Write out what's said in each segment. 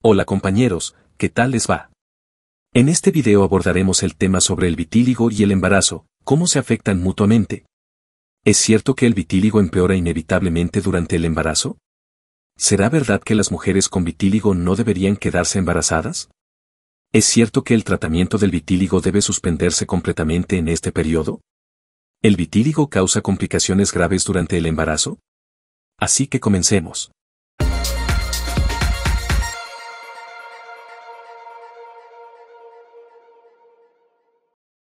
Hola compañeros, ¿qué tal les va? En este video abordaremos el tema sobre el vitíligo y el embarazo, cómo se afectan mutuamente. ¿Es cierto que el vitíligo empeora inevitablemente durante el embarazo? ¿Será verdad que las mujeres con vitíligo no deberían quedarse embarazadas? ¿Es cierto que el tratamiento del vitíligo debe suspenderse completamente en este periodo? ¿El vitíligo causa complicaciones graves durante el embarazo? Así que comencemos.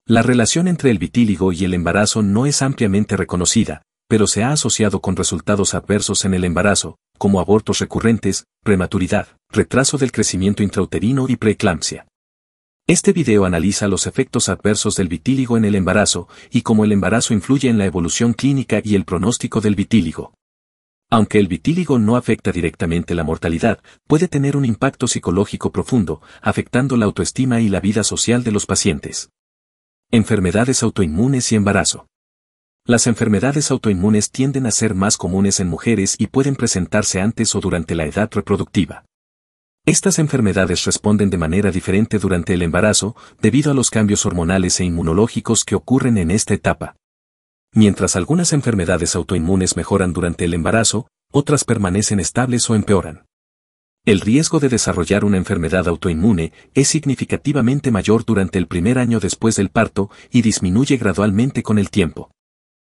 La relación entre el vitíligo y el embarazo no es ampliamente reconocida, pero se ha asociado con resultados adversos en el embarazo, como abortos recurrentes, prematuridad, retraso del crecimiento intrauterino y preeclampsia. Este video analiza los efectos adversos del vitíligo en el embarazo y cómo el embarazo influye en la evolución clínica y el pronóstico del vitíligo. Aunque el vitíligo no afecta directamente la mortalidad, puede tener un impacto psicológico profundo, afectando la autoestima y la vida social de los pacientes. Enfermedades autoinmunes y embarazo. Las enfermedades autoinmunes tienden a ser más comunes en mujeres y pueden presentarse antes o durante la edad reproductiva. Estas enfermedades responden de manera diferente durante el embarazo, debido a los cambios hormonales e inmunológicos que ocurren en esta etapa. Mientras algunas enfermedades autoinmunes mejoran durante el embarazo, otras permanecen estables o empeoran. El riesgo de desarrollar una enfermedad autoinmune es significativamente mayor durante el primer año después del parto y disminuye gradualmente con el tiempo.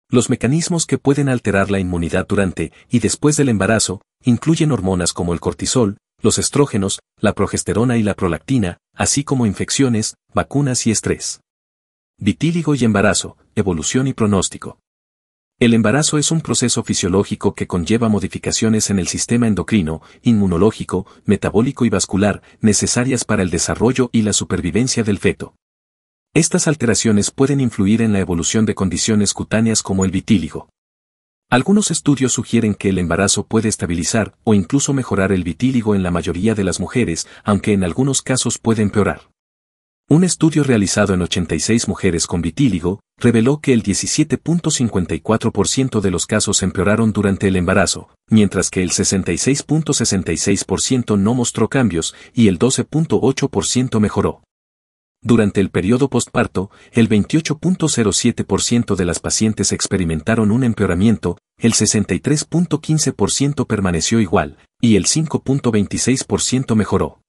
Los mecanismos que pueden alterar la inmunidad durante y después del embarazo incluyen hormonas como el cortisol, los estrógenos, la progesterona y la prolactina, así como infecciones, vacunas y estrés. Vitíligo y embarazo, evolución y pronóstico. El embarazo es un proceso fisiológico que conlleva modificaciones en el sistema endocrino, inmunológico, metabólico y vascular, necesarias para el desarrollo y la supervivencia del feto. Estas alteraciones pueden influir en la evolución de condiciones cutáneas como el vitíligo. Algunos estudios sugieren que el embarazo puede estabilizar o incluso mejorar el vitíligo en la mayoría de las mujeres, aunque en algunos casos puede empeorar. Un estudio realizado en 86 mujeres con vitíligo reveló que el 17.54% de los casos empeoraron durante el embarazo, mientras que el 66.66% no mostró cambios y el 12.8% mejoró. Durante el periodo postparto, el 28.07% de las pacientes experimentaron un empeoramiento, el 63.15% permaneció igual, y el 5.26% mejoró.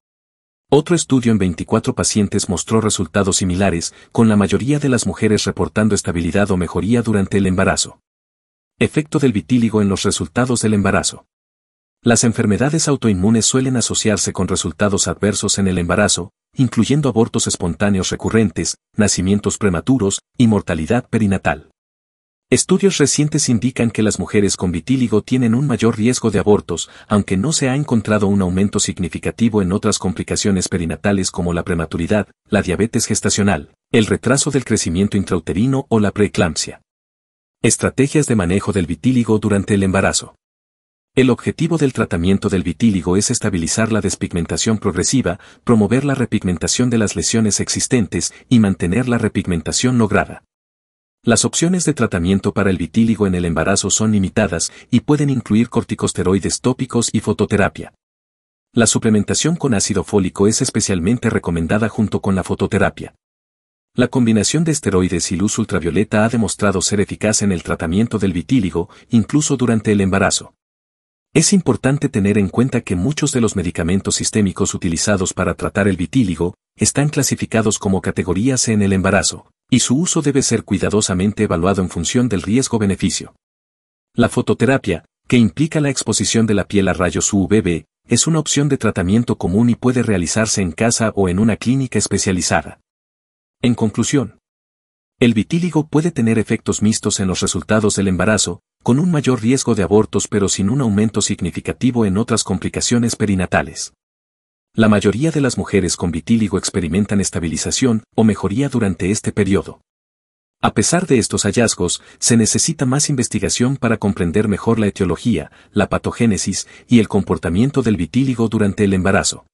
Otro estudio en 24 pacientes mostró resultados similares, con la mayoría de las mujeres reportando estabilidad o mejoría durante el embarazo. Efecto del vitíligo en los resultados del embarazo. Las enfermedades autoinmunes suelen asociarse con resultados adversos en el embarazo, incluyendo abortos espontáneos recurrentes, nacimientos prematuros y mortalidad perinatal. Estudios recientes indican que las mujeres con vitíligo tienen un mayor riesgo de abortos, aunque no se ha encontrado un aumento significativo en otras complicaciones perinatales como la prematuridad, la diabetes gestacional, el retraso del crecimiento intrauterino o la preeclampsia. Estrategias de manejo del vitíligo durante el embarazo. El objetivo del tratamiento del vitíligo es estabilizar la despigmentación progresiva, promover la repigmentación de las lesiones existentes y mantener la repigmentación lograda. Las opciones de tratamiento para el vitíligo en el embarazo son limitadas y pueden incluir corticosteroides tópicos y fototerapia. La suplementación con ácido fólico es especialmente recomendada junto con la fototerapia. La combinación de esteroides y luz ultravioleta ha demostrado ser eficaz en el tratamiento del vitíligo, incluso durante el embarazo. Es importante tener en cuenta que muchos de los medicamentos sistémicos utilizados para tratar el vitíligo están clasificados como categorías en el embarazo, y su uso debe ser cuidadosamente evaluado en función del riesgo-beneficio. La fototerapia, que implica la exposición de la piel a rayos UVB, es una opción de tratamiento común y puede realizarse en casa o en una clínica especializada. En conclusión, el vitíligo puede tener efectos mixtos en los resultados del embarazo, con un mayor riesgo de abortos pero sin un aumento significativo en otras complicaciones perinatales. La mayoría de las mujeres con vitíligo experimentan estabilización o mejoría durante este periodo. A pesar de estos hallazgos, se necesita más investigación para comprender mejor la etiología, la patogénesis y el comportamiento del vitíligo durante el embarazo.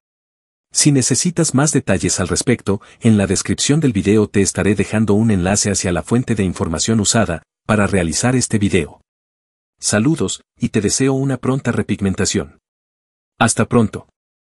Si necesitas más detalles al respecto, en la descripción del video te estaré dejando un enlace hacia la fuente de información usada para realizar este video. Saludos, y te deseo una pronta repigmentación. Hasta pronto.